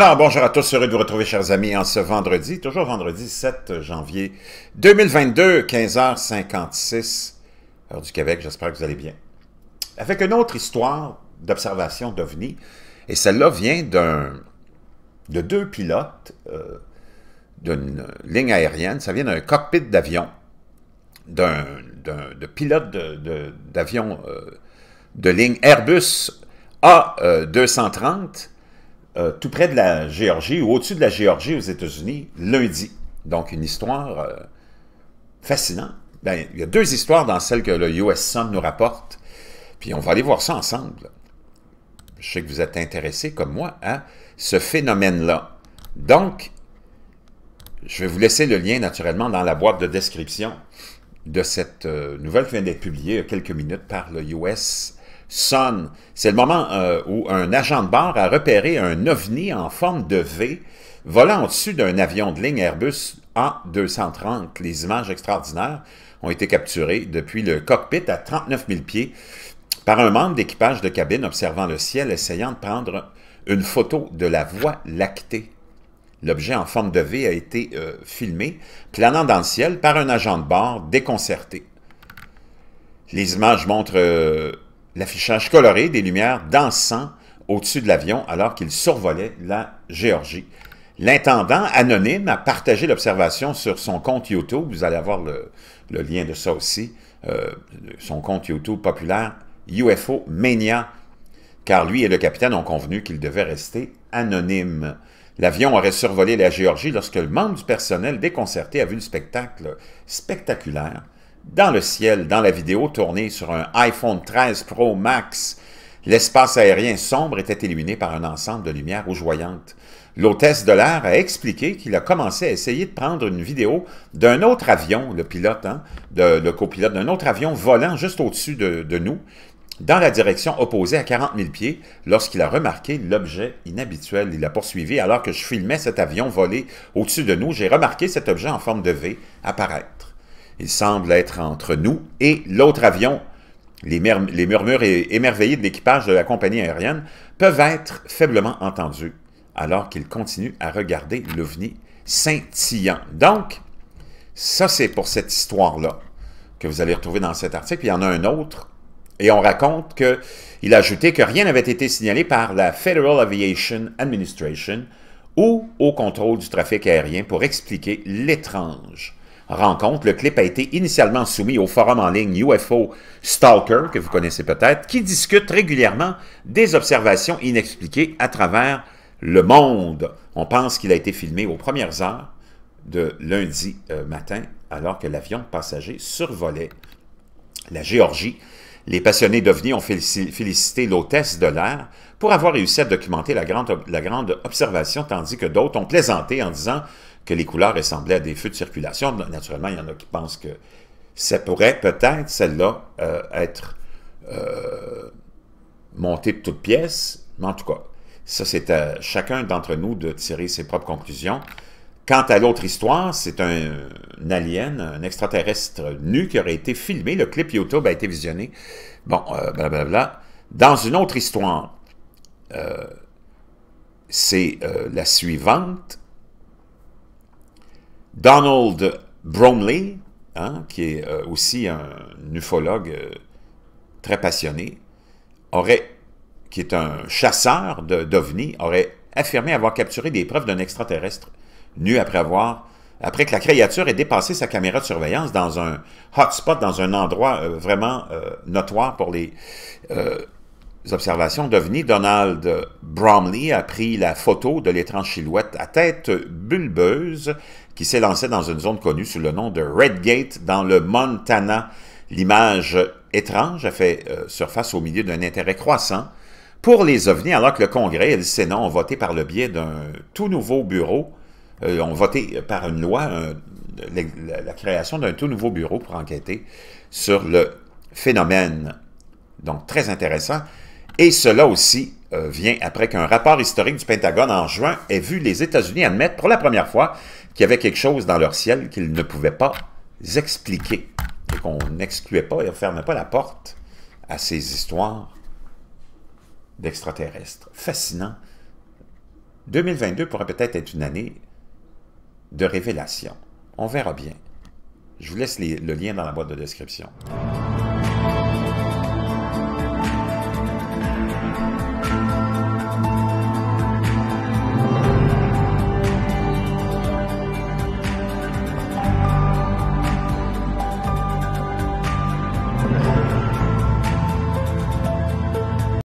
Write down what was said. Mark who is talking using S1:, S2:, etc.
S1: Alors, bonjour à tous, heureux de vous retrouver, chers amis, en ce vendredi, toujours vendredi 7 janvier 2022, 15h56, heure du Québec, j'espère que vous allez bien. Avec une autre histoire d'observation d'OVNI, et celle-là vient d'un de deux pilotes euh, d'une ligne aérienne, ça vient d'un cockpit d'avion, d'un pilote d'avion de, euh, de, ligne Airbus A230, euh, euh, tout près de la Géorgie ou au-dessus de la Géorgie aux États-Unis lundi. Donc, une histoire euh, fascinante. Ben, il y a deux histoires dans celle que le US Sun nous rapporte. Puis on va aller voir ça ensemble. Je sais que vous êtes intéressés, comme moi, à ce phénomène-là. Donc, je vais vous laisser le lien, naturellement, dans la boîte de description de cette euh, nouvelle qui vient d'être publiée il y a quelques minutes par le US sonne. C'est le moment euh, où un agent de bord a repéré un ovni en forme de V volant au-dessus d'un avion de ligne Airbus A230. Les images extraordinaires ont été capturées depuis le cockpit à 39 000 pieds par un membre d'équipage de cabine observant le ciel essayant de prendre une photo de la voie lactée. L'objet en forme de V a été euh, filmé, planant dans le ciel par un agent de bord déconcerté. Les images montrent euh, l'affichage coloré des lumières dansant au-dessus de l'avion alors qu'il survolait la Géorgie. L'intendant anonyme a partagé l'observation sur son compte YouTube. Vous allez avoir le, lien de ça aussi. Euh, son compte YouTube populaire UFO Mania, car lui et le capitaine ont convenu qu'il devait rester anonyme. L'avion aurait survolé la Géorgie lorsque le membre du personnel déconcerté a vu le spectacle spectaculaire dans le ciel dans la vidéo tournée sur un iPhone 13 Pro Max. L'espace aérien sombre était illuminé par un ensemble de lumières rougeoyantes. L'hôtesse de l'air a expliqué qu'il a commencé à essayer de prendre une vidéo d'un autre avion, le pilote, hein, le copilote, d'un autre avion volant juste au-dessus de, de nous, dans la direction opposée à 40 000 pieds lorsqu'il a remarqué l'objet inhabituel. Il a poursuivi alors que je filmais cet avion voler au-dessus de nous. J'ai remarqué cet objet en forme de V apparaître. Il semble être entre nous et l'autre avion. Les, murmures émerveillés de l'équipage de la compagnie aérienne peuvent être faiblement entendus alors qu'il continue à regarder l'OVNI scintillant. Donc, ça c'est pour cette histoire-là que vous allez retrouver dans cet article. il y en a un autre et on raconte qu'il a ajouté que rien n'avait été signalé par la Federal Aviation Administration ou au contrôle du trafic aérien pour expliquer l'étrange rencontre. Le clip a été initialement soumis au forum en ligne UFO Stalker, que vous connaissez peut-être, qui discute régulièrement des observations inexpliquées à travers le monde. On pense qu'il a été filmé aux premières heures de lundi euh, matin, alors que l'avion de passagers survolait la Géorgie. Les passionnés d'OVNI ont félicité l'hôtesse de l'air pour avoir réussi à documenter la grande observation, tandis que d'autres ont plaisanté en disant que les couleurs ressemblaient à des feux de circulation. Naturellement, il y en a qui pensent que ça pourrait peut-être, celle-là, euh, être euh, montée de toutes pièces. Mais en tout cas, ça, c'est à chacun d'entre nous de tirer ses propres conclusions. Quant à l'autre histoire, c'est un, alien, un extraterrestre nu qui aurait été filmé. Le clip YouTube a été visionné. Bon, euh, blablabla. Dans une autre histoire, c'est la suivante. Donald Bromley, hein, qui est euh, aussi un ufologue euh, très passionné, aurait, qui est un chasseur d'OVNI, aurait affirmé avoir capturé des preuves d'un extraterrestre nu après avoir après que la créature ait dépassé sa caméra de surveillance dans un hotspot, dans un endroit euh, vraiment notoire pour les observations d'OVNI, Donald Bromley a pris la photo de l'étrange silhouette à tête bulbeuse qui s'est lancé dans une zone connue sous le nom de Redgate dans le Montana. L'image étrange a fait euh, surface au milieu d'un intérêt croissant pour les ovnis, alors que le Congrès et le Sénat ont voté par le biais d'un tout nouveau bureau, euh, ont voté par une loi la, création d'un tout nouveau bureau pour enquêter sur le phénomène. Donc, très intéressant. Et cela aussi euh, vient après qu'un rapport historique du Pentagone en juin ait vu les États-Unis admettre pour la première fois qu'il y avait quelque chose dans leur ciel qu'ils ne pouvaient pas expliquer et qu'on n'excluait pas et ne fermait pas la porte à ces histoires d'extraterrestres. Fascinant. 2022 pourrait peut-être être une année de révélation. On verra bien. Je vous laisse le lien dans la boîte de description.